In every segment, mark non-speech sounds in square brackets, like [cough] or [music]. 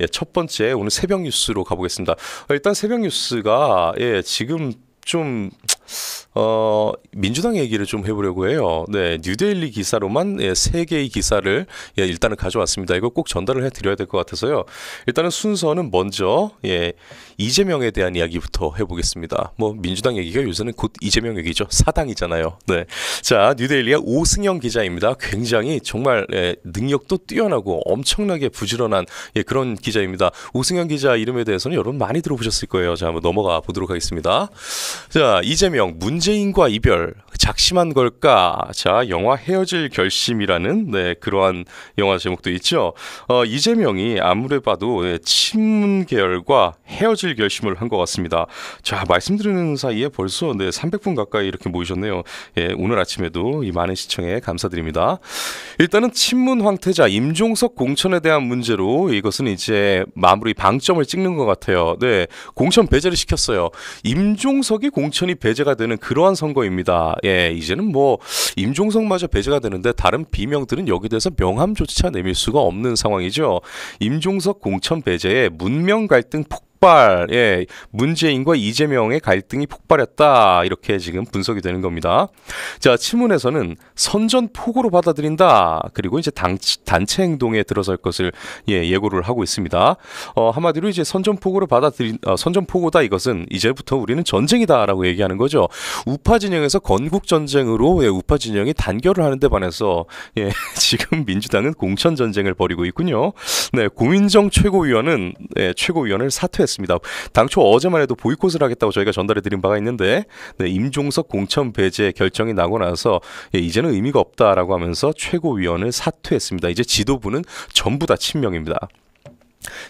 예, 첫 번째 오늘 새벽 뉴스로 가보겠습니다. 어, 일단 새벽 뉴스가 예, 지금 좀 어, 민주당 얘기를 좀 해보려고 해요. 네, 뉴데일리 기사로만 예, 3개의 기사를 예, 일단은 가져왔습니다. 이거 꼭 전달을 해드려야 될 것 같아서요. 일단은 순서는 먼저 예, 이재명에 대한 이야기부터 해보겠습니다. 뭐 민주당 얘기가 요새는 곧 이재명 얘기죠. 사당이잖아요. 네, 자 뉴데일리의 오승영 기자입니다. 굉장히 정말 예, 능력도 뛰어나고 엄청나게 부지런한 예, 그런 기자입니다. 오승영 기자 이름에 대해서는 여러분 많이 들어보셨을 거예요. 자, 한번 넘어가 보도록 하겠습니다. 자, 이재명 이명 문재인과 이별, 작심한 걸까? 자, 영화 헤어질 결심이라는 네, 그러한 영화 제목도 있죠. 어, 이재명이 아무리 봐도 네, 친문 계열과 헤어질 결심을 한 것 같습니다. 자, 말씀드리는 사이에 벌써 네, 300분 가까이 이렇게 모이셨네요. 예, 오늘 아침에도 이 많은 시청에 감사드립니다. 일단은 친문 황태자 임종석 공천에 대한 문제로 이것은 이제 마무리 방점을 찍는 것 같아요. 네, 공천 배제를 시켰어요. 임종석이 공천이 배제 배제가 되는 그러한 선거입니다. 예, 이제는 뭐 임종석마저 배제가 되는데 다른 비명들은 여기 대해서 명함조차 내밀 수가 없는 상황이죠. 임종석 공천 배제에 문명 갈등 폭 폭발, 예, 문재인과 이재명의 갈등이 폭발했다. 이렇게 지금 분석이 되는 겁니다. 자, 친문에서는 선전폭으로 받아들인다. 그리고 이제 당, 단체 행동에 들어설 것을 예, 예고를 하고 있습니다. 어, 한마디로 이제 선전폭으로 받아들인, 어, 선전폭오다 이것은 이제부터 우리는 전쟁이다라고 얘기하는 거죠. 우파 진영에서 건국 전쟁으로 예, 우파 진영이 단결을 하는데 반해서 예, [laughs] 지금 민주당은 공천 전쟁을 벌이고 있군요. 네, 고민정 최고위원은 예, 최고위원을 사퇴 실패했습니다. 당초 어제만 해도 보이콧을 하겠다고 저희가 전달해드린 바가 있는데 네, 임종석 공천 배제 결정이 나고 나서 예, 이제는 의미가 없다라고 하면서 최고위원을 사퇴했습니다. 이제 지도부는 전부 다 친명입니다.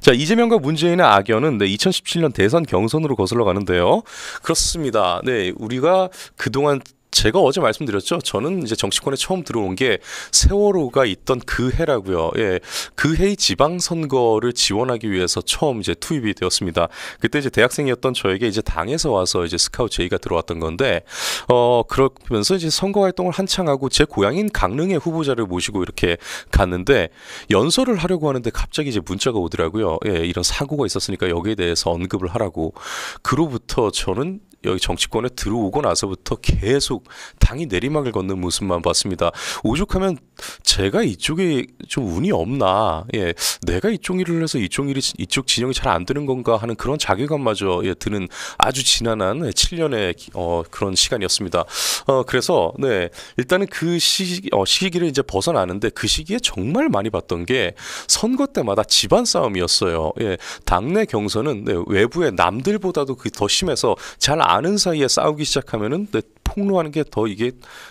자 이재명과 문재인의 악연은 네, 2017년 대선 경선으로 거슬러 가는데요. 그렇습니다. 네 우리가 그동안 제가 어제 말씀드렸죠. 저는 이제 정치권에 처음 들어온 게 세월호가 있던 그 해라고요. 예, 그 해의 지방선거를 지원하기 위해서 처음 이제 투입이 되었습니다. 그때 이제 대학생이었던 저에게 이제 당에서 와서 이제 스카우트 제의가 들어왔던 건데, 어 그러면서 이제 선거 활동을 한창 하고 제 고향인 강릉의 후보자를 모시고 이렇게 갔는데 연설을 하려고 하는데 갑자기 이제 문자가 오더라고요. 예, 이런 사고가 있었으니까 여기에 대해서 언급을 하라고. 그로부터 저는 여기 정치권에 들어오고 나서부터 계속 당이 내리막을 걷는 모습만 봤습니다. 오죽하면 제가 이쪽에 좀 운이 없나, 예, 내가 이쪽 일을 해서 이쪽 일이 이쪽 진영이 잘 안 되는 건가 하는 그런 자괴감마저 예, 드는 아주 지난한 7년의 어, 그런 시간이었습니다. 어, 그래서 네 일단은 그시 어, 시기를 이제 벗어나는데 그 시기에 정말 많이 봤던 게 선거 때마다 집안 싸움이었어요. 예, 당내 경선은 네, 외부의 남들보다도 그 더 심해서 잘 아는 사이에 싸우기 시작하면은 네, 폭로하는 게더 이게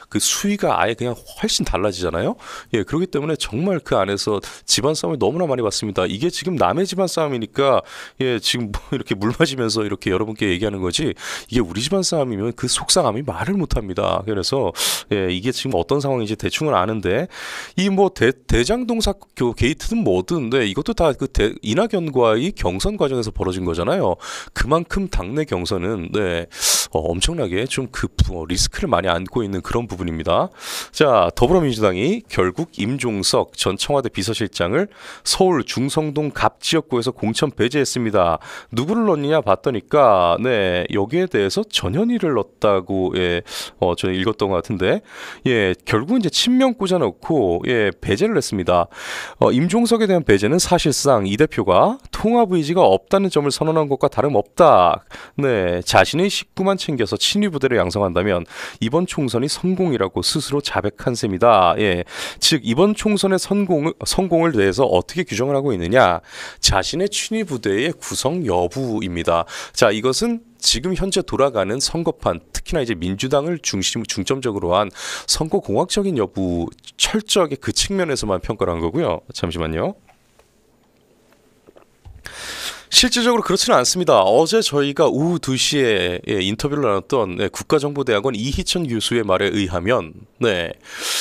그 수위가 아예 그냥 훨씬 달라지잖아요. 예, 그렇기 때문에 정말 그 안에서 집안 싸움을 너무나 많이 봤습니다. 이게 지금 남의 집안 싸움이니까 예, 지금 뭐 [laughs] 이렇게 물 마시면서 이렇게 여러분께 얘기하는 거지 이게 우리 집안 싸움이면 그 속상함이 말을 못 합니다. 그래서 예, 이게 지금 어떤 상황인지 대충은 아는데 이 뭐 대장동 사교 그 게이트든 뭐든 데 네, 이것도 다그 이낙연과의 경선 과정에서 벌어진 거잖아요. 그만큼 당내 경선은 네, 어, 엄청나게 좀그 어, 리스크를 많이 안고 있는 그런 부분입니다. 자, 더불어민주당이 결국 임종석 전 청와대 비서실장을 서울 중성동 갑 지역구에서 공천 배제했습니다. 누구를 넣느냐 봤더니까 네, 여기에 대해서 전현희를 넣었다고 예, 어, 저는 읽었던 것 같은데 예, 결국은 이제 친명 꽂아 놓고 예, 배제를 했습니다. 어, 임종석에 대한 배제는 사실상 이 대표가 통합 의지가 없다는 점을 선언한 것과 다름없다. 네, 자신의 식구만 챙겨서 친위 부대를 양성한다면 이번 총선이 성공이라고 스스로 자백한 셈이다. 예, 즉 이번 총선의 성공 성공을 대해서 어떻게 규정을 하고 있느냐? 자신의 친위 부대의 구성 여부입니다. 자, 이것은 지금 현재 돌아가는 선거판 특히나 이제 민주당을 중심 중점적으로 한 선거 공학적인 여부 철저하게 그 측면에서만 평가를 한 거고요. 잠시만요. 실질적으로 그렇지는 않습니다. 어제 저희가 오후 2시에 예, 인터뷰를 나눴던 예, 국가정보대학원 이희천 교수의 말에 의하면 네,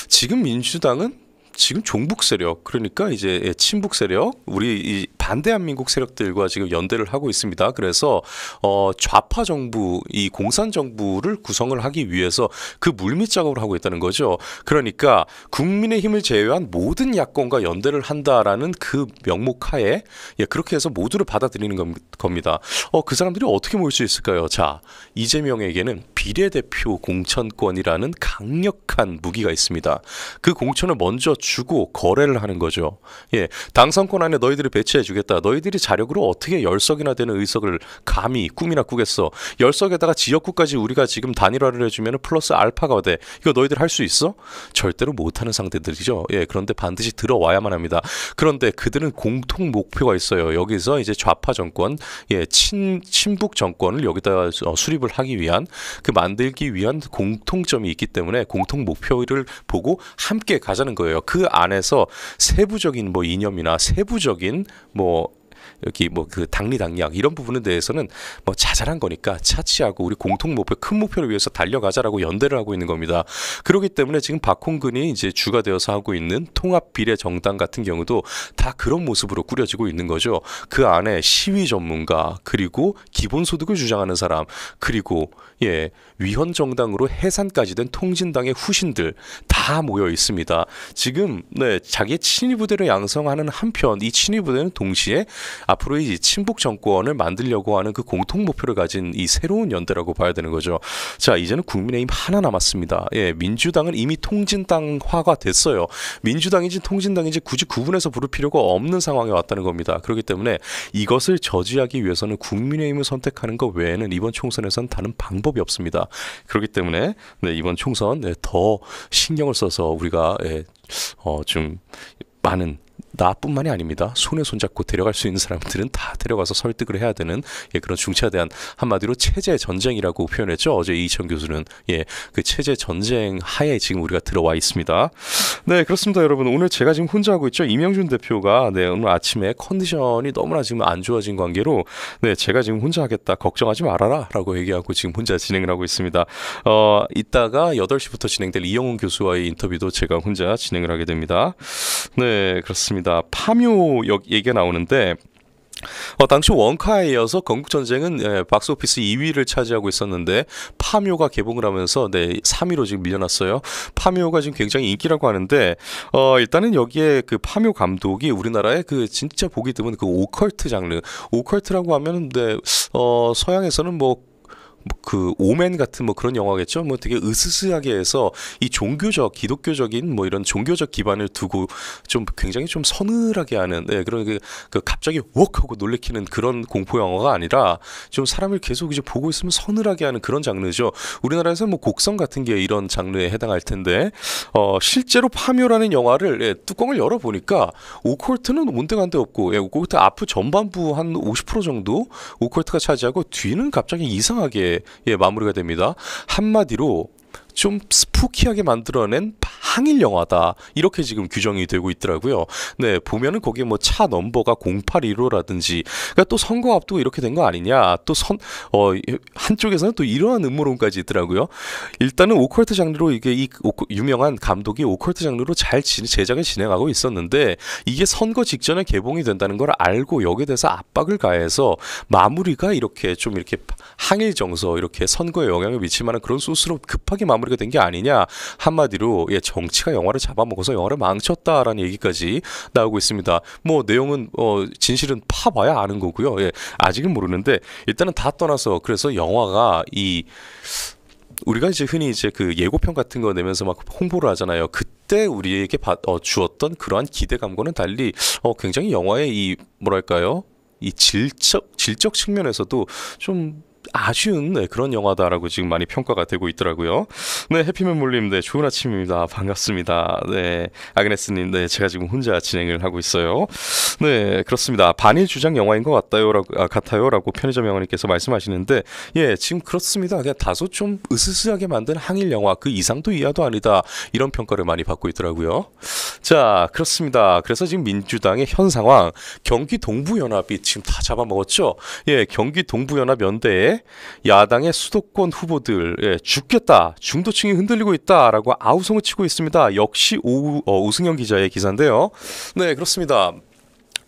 지금 민주당은 지금 종북 세력 그러니까 이제 예, 친북 세력 우리 이 반대한민국 세력들과 지금 연대를 하고 있습니다. 그래서 어 좌파 정부 이 공산 정부를 구성을 하기 위해서 그 물밑 작업을 하고 있다는 거죠. 그러니까 국민의 힘을 제외한 모든 야권과 연대를 한다라는 그 명목하에 예, 그렇게 해서 모두를 받아들이는 겁니다. 어그 사람들이 어떻게 모일 수 있을까요? 자 이재명에게는 비례대표 공천권이라는 강력한 무기가 있습니다. 그 공천을 먼저 주고 거래를 하는 거죠. 예, 당선권 안에 너희들이 배치해주겠다. 너희들이 자력으로 어떻게 열석이나 되는 의석을 감히 꿈이나 꾸겠어. 열석에다가 지역구까지 우리가 지금 단일화를 해주면 플러스 알파가 돼. 이거 너희들 할 수 있어? 절대로 못하는 상대들이죠. 예, 그런데 반드시 들어와야만 합니다. 그런데 그들은 공통 목표가 있어요. 여기서 이제 좌파 정권, 예, 친 친북 정권을 여기다 어, 수립을 하기 위한 그 만들기 위한 공통점이 있기 때문에 공통 목표를 보고 함께 가자는 거예요. 그 안에서 세부적인 뭐 이념이나 세부적인 뭐 여기 뭐 그 당리 당략 이런 부분에 대해서는 뭐 자잘한 거니까 차치하고 우리 공통 목표 큰 목표를 위해서 달려가자라고 연대를 하고 있는 겁니다. 그렇기 때문에 지금 박홍근이 이제 주가 되어서 하고 있는 통합 비례 정당 같은 경우도 다 그런 모습으로 꾸려지고 있는 거죠. 그 안에 시위 전문가 그리고 기본소득을 주장하는 사람 그리고 예 위헌 정당으로 해산까지 된 통진당의 후신들 다 모여 있습니다. 지금 네 자기의 친위 부대를 양성하는 한편 이 친위 부대는 동시에 앞으로 이 친북 정권을 만들려고 하는 그 공통 목표를 가진 이 새로운 연대라고 봐야 되는 거죠. 자, 이제는 국민의힘 하나 남았습니다. 예, 민주당은 이미 통진당화가 됐어요. 민주당인지 통진당인지 굳이 구분해서 부를 필요가 없는 상황에 왔다는 겁니다. 그렇기 때문에 이것을 저지하기 위해서는 국민의힘을 선택하는 것 외에는 이번 총선에선 다른 방법이 없습니다. 그렇기 때문에 네, 이번 총선 네, 더 신경을 써서 우리가 예, 어, 좀 많은 나뿐만이 아닙니다. 손에 손잡고 데려갈 수 있는 사람들은 다 데려가서 설득을 해야 되는 예, 그런 중차대한 한마디로 체제 전쟁이라고 표현했죠. 어제 이천 교수는 예, 그 체제 전쟁 하에 지금 우리가 들어와 있습니다. 네, 그렇습니다, 여러분. 오늘 제가 지금 혼자 하고 있죠. 이명준 대표가 네, 오늘 아침에 컨디션이 너무나 지금 안 좋아진 관계로 네, 제가 지금 혼자 하겠다. 걱정하지 말아라라고 얘기하고 지금 혼자 진행을 하고 있습니다. 어, 이따가 8 시부터 진행될 이영훈 교수와의 인터뷰도 제가 혼자 진행을 하게 됩니다. 네, 그렇습니다. 나옵니다. 파묘 얘기가 나오는데 어, 당시 원카에 이어서 건국전쟁은 예, 박스오피스 2위를 차지하고 있었는데 파묘가 개봉을 하면서 네, 3위로 지금 밀려났어요. 파묘가 지금 굉장히 인기라고 하는데 어, 일단은 여기에 그 파묘 감독이 우리나라의 그 진짜 보기 드문 그 오컬트 장르 오컬트라고 하면 네, 어, 서양에서는 뭐뭐 그 오맨 같은 뭐 그런 영화겠죠. 뭐 되게 으스스하게 해서 이 종교적 기독교적인 뭐 이런 종교적 기반을 두고 좀 굉장히 좀 서늘하게 하는 네, 그런 그, 그 갑자기 웍 하고 놀래키는 그런 공포 영화가 아니라 좀 사람을 계속 이제 보고 있으면 서늘하게 하는 그런 장르죠. 우리나라에서 뭐 곡성 같은 게 이런 장르에 해당할 텐데 어 실제로 파묘라는 영화를 예, 뚜껑을 열어 보니까 오컬트는 온데간데 없고 예, 오컬트 앞부 전반부 한 50% 정도 오컬트가 차지하고 뒤는 갑자기 이상하게 예, 예, 마무리가 됩니다. 한마디로 좀 스푸키하게 만들어낸 항일 영화다 이렇게 지금 규정이 되고 있더라고요. 네 보면은 거기 뭐 차 넘버가 0815라든지 그러니까 또 선거 앞두고 이렇게 된 거 아니냐 또선어 한쪽에서는 또 이러한 음모론까지 있더라고요. 일단은 오컬트 장르로 이게 이 오크, 유명한 감독이 오컬트 장르로 잘 진, 제작을 진행하고 있었는데 이게 선거 직전에 개봉이 된다는 걸 알고 여기에 대해서 압박을 가해서 마무리가 이렇게 좀 이렇게 항일 정서 이렇게 선거에 영향을 미칠 만한 그런 소스로 급하게 마무리 마무리가 된게 아니냐 한마디로 예, 정치가 영화를 잡아먹어서 영화를 망쳤다라는 얘기까지 나오고 있습니다. 뭐 내용은 어, 진실은 파봐야 아는 거고요. 예, 아직은 모르는데 일단은 다 떠나서 그래서 영화가 이 우리가 이제 흔히 이제 그 예고편 같은 거 내면서 막 홍보를 하잖아요. 그때 우리에게 받, 어, 주었던 그러한 기대감과는 달리 어, 굉장히 영화의 이 뭐랄까요? 이 질적 질적 측면에서도 좀 아쉬운 네, 그런 영화다라고 지금 많이 평가가 되고 있더라고요. 네, 해피맨몰님, 네, 좋은 아침입니다. 반갑습니다. 네, 아그네스님, 네, 제가 지금 혼자 진행을 하고 있어요. 네, 그렇습니다. 반일 주장 영화인 것 같아요라고 아, 같아요라고 편의점 영화님께서 말씀하시는데, 예, 지금 그렇습니다. 그냥 다소 좀 으스스하게 만든 항일 영화 그 이상도 이하도 아니다 이런 평가를 많이 받고 있더라고요. 자, 그렇습니다. 그래서 지금 민주당의 현 상황 경기 동부연합이 지금 다 잡아먹었죠. 예, 경기 동부연합 연대에 야당의 수도권 후보들 예, 죽겠다 중도층이 흔들리고 있다라고 아우성을 치고 있습니다. 역시 오, 어, 우승현 기자의 기사인데요. 네 그렇습니다.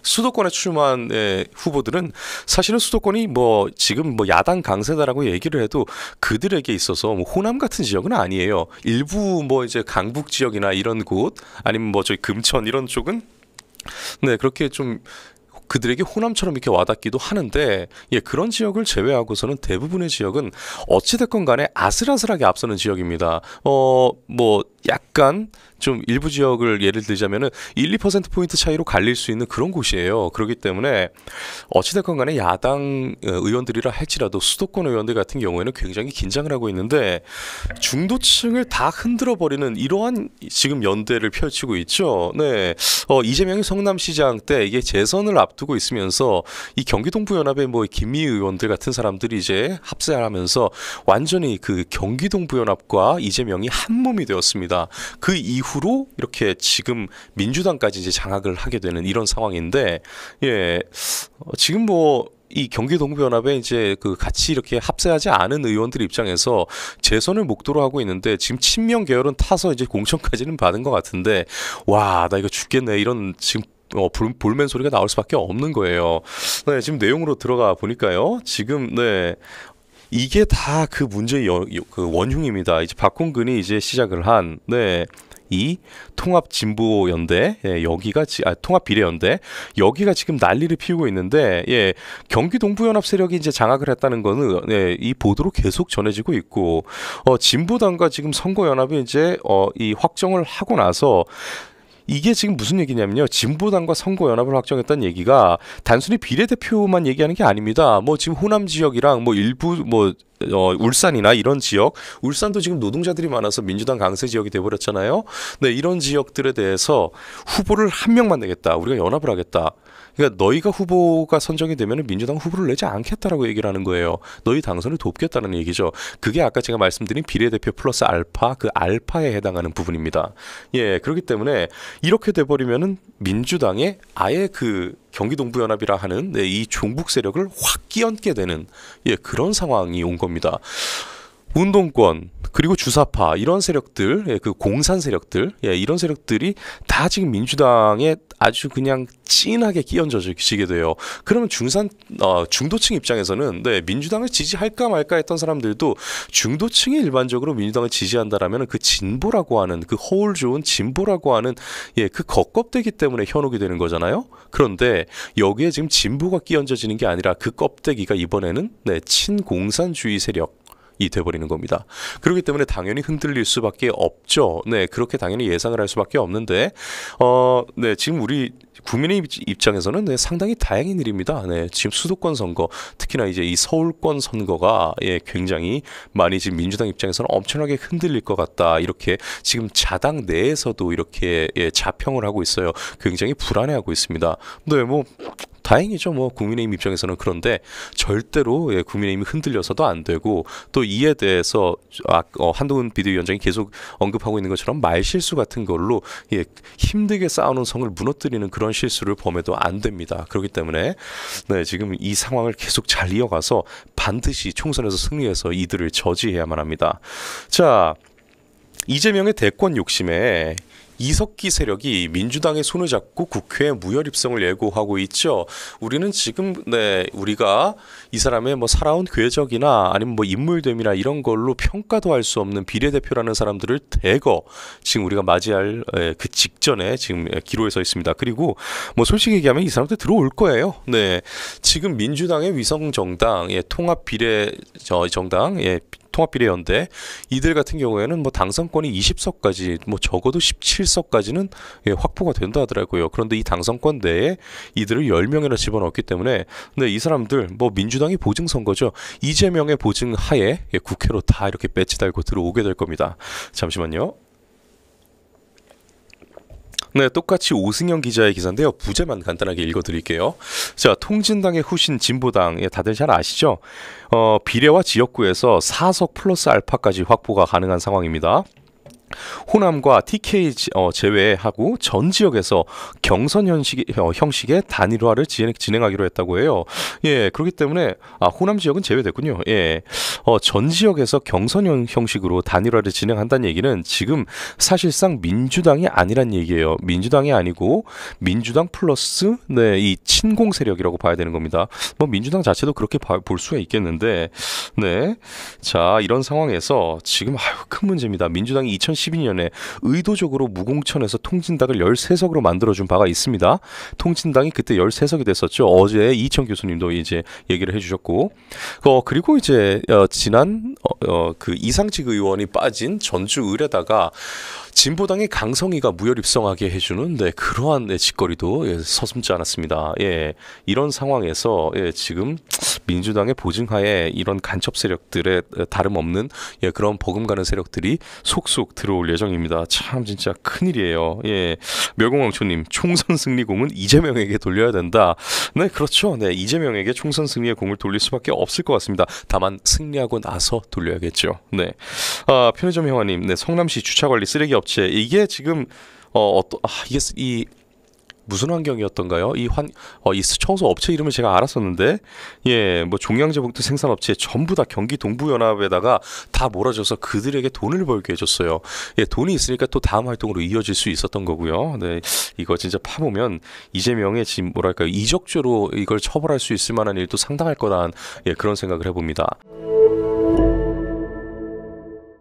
수도권에 출마한 예, 후보들은 사실은 수도권이 뭐 지금 뭐 야당 강세다라고 얘기를 해도 그들에게 있어서 뭐 호남 같은 지역은 아니에요. 일부 뭐 이제 강북 지역이나 이런 곳 아니면 뭐 저희 금천 이런 쪽은 네 그렇게 좀 그들에게 호남처럼 이렇게 와닿기도 하는데 예, 그런 지역을 제외하고서는 대부분의 지역은 어찌됐건 간에 아슬아슬하게 앞서는 지역입니다. 어, 뭐 약간 좀 일부 지역을 예를 들자면은 1, 2% 포인트 차이로 갈릴 수 있는 그런 곳이에요. 그렇기 때문에 어찌됐건 간에 야당 어, 의원들이라 할지라도 수도권 의원들 같은 경우에는 굉장히 긴장을 하고 있는데 중도층을 다 흔들어 버리는 이러한 지금 연대를 펼치고 있죠. 네, 어, 이재명이 성남시장 때 이게 재선을 앞두고 있으면서 이 경기동부연합의 뭐 김미 의원들 같은 사람들이 이제 합세하면서 완전히 그 경기동부연합과 이재명이 한 몸이 되었습니다. 있습니다. 그 이후로 이렇게 지금 민주당까지 이제 장악을 하게 되는 이런 상황인데 예 어, 지금 뭐 이 경기동부연합에 이제 그 같이 이렇게 합세하지 않은 의원들 입장에서 재선을 목도로 하고 있는데 지금 친명 계열은 타서 이제 공천까지는 받은 것 같은데 와 나 이거 죽겠네 이런 지금 어, 볼, 볼멘 소리가 나올 수밖에 없는 거예요. 네, 지금 내용으로 들어가 보니까요. 지금 네 이게 다 그 문제의 여, 그 원흉입니다. 이제 박홍근이 이제 시작을 한 네. 이 통합 진보 연대 예, 여기가 지, 아, 통합 비례 연대 여기가 지금 난리를 피우고 있는데 예, 경기 동부 연합 세력이 이제 장악을 했다는 거는 예, 이 보도로 계속 전해지고 있고 어, 진보당과 지금 선거 연합이 이제 어, 이 확정을 하고 나서 이게 지금 무슨 얘기냐면요. 진보당과 선거연합을 확정했다는 얘기가 단순히 비례대표만 얘기하는 게 아닙니다. 뭐 지금 호남 지역이랑 뭐 일부 뭐 어, 울산이나 이런 지역, 울산도 지금 노동자들이 많아서 민주당 강세 지역이 돼버렸잖아요. 네, 이런 지역들에 대해서 후보를 한 명만 들겠다 우리가 연합을 하겠다. 그러니까 너희가 후보가 선정이 되면 민주당 후보를 내지 않겠다라고 얘기를 하는 거예요. 너희 당선을 돕겠다는 얘기죠. 그게 아까 제가 말씀드린 비례대표 플러스 알파 그 알파에 해당하는 부분입니다. 예, 그렇기 때문에 이렇게 돼버리면은 민주당의 아예 그 경기동부연합이라 하는 네, 이 종북 세력을 확 끼얹게 되는 예 그런 상황이 온 겁니다. 운동권 그리고 주사파 이런 세력들, 예, 그 공산 세력들, 예, 이런 세력들이 다 지금 민주당에 아주 그냥 진하게 끼얹어지게 돼요. 그러면 중산 어, 중도층 입장에서는 네, 민주당을 지지할까 말까 했던 사람들도 중도층이 일반적으로 민주당을 지지한다라면 그 진보라고 하는 그 허울 좋은 진보라고 하는 예, 그 겉껍데기 때문에 현혹이 되는 거잖아요. 그런데 여기에 지금 진보가 끼얹어지는 게 아니라 그 껍데기가 이번에는 네, 친공산주의 세력 이 돼버리는 겁니다. 그렇기 때문에 당연히 흔들릴 수밖에 없죠. 네, 그렇게 당연히 예상을 할 수밖에 없는데, 어, 네, 지금 우리 국민의 입장에서는 네, 상당히 다행인 일입니다. 네, 지금 수도권 선거, 특히나 이제 이 서울권 선거가 예, 굉장히 많이 지금 민주당 입장에서는 엄청나게 흔들릴 것 같다. 이렇게 지금 자당 내에서도 이렇게 예, 자평을 하고 있어요. 굉장히 불안해하고 있습니다. 네, 뭐 다행이죠. 뭐 국민의힘 입장에서는 그런데 절대로 예, 국민의힘이 흔들려서도 안 되고 또 이에 대해서 아, 어, 한동훈 비대위원장이 계속 언급하고 있는 것처럼 말 실수 같은 걸로 예, 힘들게 쌓아놓은 성을 무너뜨리는 그런 실수를 범해도 안 됩니다. 그렇기 때문에 네, 지금 이 상황을 계속 잘 이어가서 반드시 총선에서 승리해서 이들을 저지해야만 합니다. 자. 이재명의 대권 욕심에 이석기 세력이 민주당의 손을 잡고 국회에 무혈 입성을 예고하고 있죠. 우리는 지금 네 우리가 이 사람의 뭐 살아온 궤적이나 아니면 뭐 인물됨이나 이런 걸로 평가도 할 수 없는 비례대표라는 사람들을 대거 지금 우리가 맞이할 그 직전에 지금 기로에 서 있습니다. 그리고 뭐 솔직히 얘기하면 이 사람들 들어올 거예요. 네 지금 민주당의 위성 정당, 예 통합 비례 저 정당, 예 통합비례연대 이들 같은 경우에는 뭐 당선권이 20석까지 뭐 적어도 17석까지는 예, 확보가 된다 하더라고요. 그런데 이 당선권 내에 이들을 10명이나 집어넣었기 때문에 근데 이 사람들 뭐 민주당이 보증 선거죠. 이재명의 보증 하에 예, 국회로 다 이렇게 배치 달고 들어오게 될 겁니다. 잠시만요. 네, 똑같이 오승영 기자의 기사인데요. 부제만 간단하게 읽어드릴게요. 자, 통진당의 후신 진보당, 예, 다들 잘 아시죠? 어, 비례와 지역구에서 사석 플러스 알파까지 확보가 가능한 상황입니다. 호남과 TK 어, 제외하고 전 지역에서 경선 어, 형식의, 단일화를 진행하기로 했다고 해요. 예, 그렇기 때문에 아, 호남 지역은 제외됐군요. 예, 어, 전 지역에서 경선 형식으로 단일화를 진행한다는 얘기는 지금 사실상 민주당이 아니란 얘기예요. 민주당이 아니고 민주당 플러스 네, 이 친공 세력이라고 봐야 되는 겁니다. 뭐 민주당 자체도 그렇게 봐, 볼 수가 있겠는데, 네, 자 이런 상황에서 지금 아유 큰 문제입니다. 민주당이 2010 2012년에 의도적으로 무공천에서 통진당을 13석으로 만들어준 바가 있습니다. 통진당이 그때 13석이 됐었죠. 어제 이천 교수님도 이제 얘기를 해주셨고, 어, 그리고 이제 어, 지난 어, 어, 그 이상직 의원이 빠진 전주 의뢰다가 진보당의 강성희가 무혈 입성하게 해주는 네, 그러한 네, 짓거리도 예, 서슴지 않았습니다. 예, 이런 상황에서 예, 지금 민주당의 보증하에 이런 간첩 세력들의 다름없는 예, 그런 버금가는 세력들이 속속 들. 들어올 예정입니다. 참 진짜 큰일이에요. 예. 멸공왕초님, 총선 승리 공은 이재명에게 돌려야 된다. 네, 그렇죠. 네, 이재명에게 총선 승리의 공을 돌릴 수밖에 없을 것 같습니다. 다만 승리하고 나서 돌려야겠죠. 네. 아, 편의점 형아님 네, 성남시 주차관리 쓰레기 업체 이게 지금 어, 어떤 아, 이게 이 무슨 환경이었던가요? 이 환, 어, 이 청소 업체 이름을 제가 알았었는데, 예, 뭐 종량제 봉투 생산 업체 전부 다 경기 동부연합에다가 다 몰아줘서 그들에게 돈을 벌게 해줬어요. 예, 돈이 있으니까 또 다음 활동으로 이어질 수 있었던 거고요. 네, 이거 진짜 파보면 이재명의 지금 뭐랄까 이적죄로 이걸 처벌할 수 있을 만한 일도 상당할 거다 예, 그런 생각을 해봅니다.